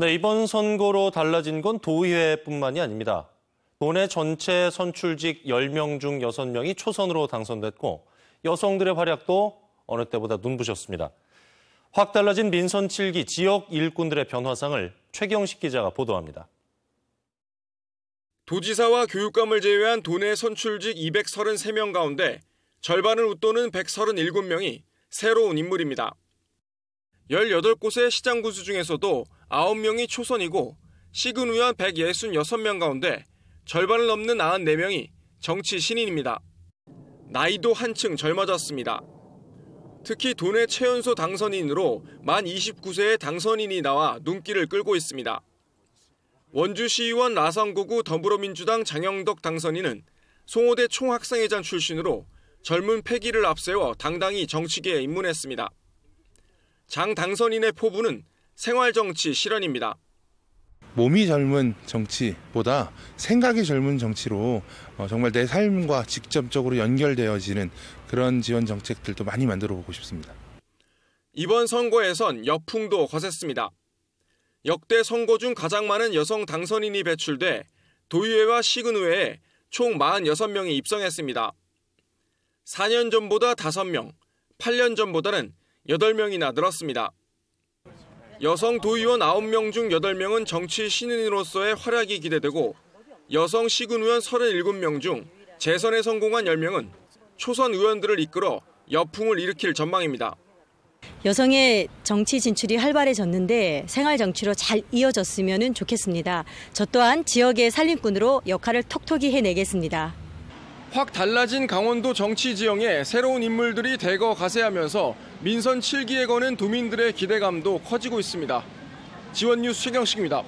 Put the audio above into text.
네, 이번 선거로 달라진 건 도의회뿐만이 아닙니다. 도내 전체 선출직 10명 중 6명이 초선으로 당선됐고 여성들의 활약도 어느 때보다 눈부셨습니다. 확 달라진 민선 7기 지역 일꾼들의 변화상을 최경식 기자가 보도합니다. 도지사와 교육감을 제외한 도내 선출직 233명 가운데 절반을 웃도는 137명이 새로운 인물입니다. 18곳의 시장 구수 중에서도 9명이 초선이고 시군 의원 166명 가운데 절반을 넘는 94명이 정치 신인입니다. 나이도 한층 젊어졌습니다. 특히 도내 최연소 당선인으로 만 29세의 당선인이 나와 눈길을 끌고 있습니다. 원주시의원 라성구구 더불어민주당 장영덕 당선인은 송호대 총학생회장 출신으로 젊은 패기를 앞세워 당당히 정치계에 입문했습니다. 장 당선인의 포부는 생활정치 실현입니다. 몸이 젊은 정치보다 생각이 젊은 정치로 어, 정말 내 삶과 직접적으로 연결되어지는 그런 지원 정책들도 많이 만들어 보고 싶습니다. 이번 선거에선 여풍도 거셌습니다. 역대 선거 중 가장 많은 여성 당선인이 배출돼 도의회와 시군의회에 총 46명이 입성했습니다. 4년 전보다 5명, 8년 전보다는 8명이나 늘었습니다. 여성 도의원 9명 중 8명은 정치 신인으로서의 활약이 기대되고 여성 시군 의원 37명 중 재선에 성공한 10명은 초선 의원들을 이끌어 여풍을 일으킬 전망입니다. 여성의 정치 진출이 활발해졌는데 생활 정치로 잘 이어졌으면 좋겠습니다. 저 또한 지역의 살림꾼으로 역할을 톡톡히 해내겠습니다. 확 달라진 강원도 정치 지형에 새로운 인물들이 대거 가세하면서 민선 7기에 거는 도민들의 기대감도 커지고 있습니다. 지원뉴스 최경식입니다.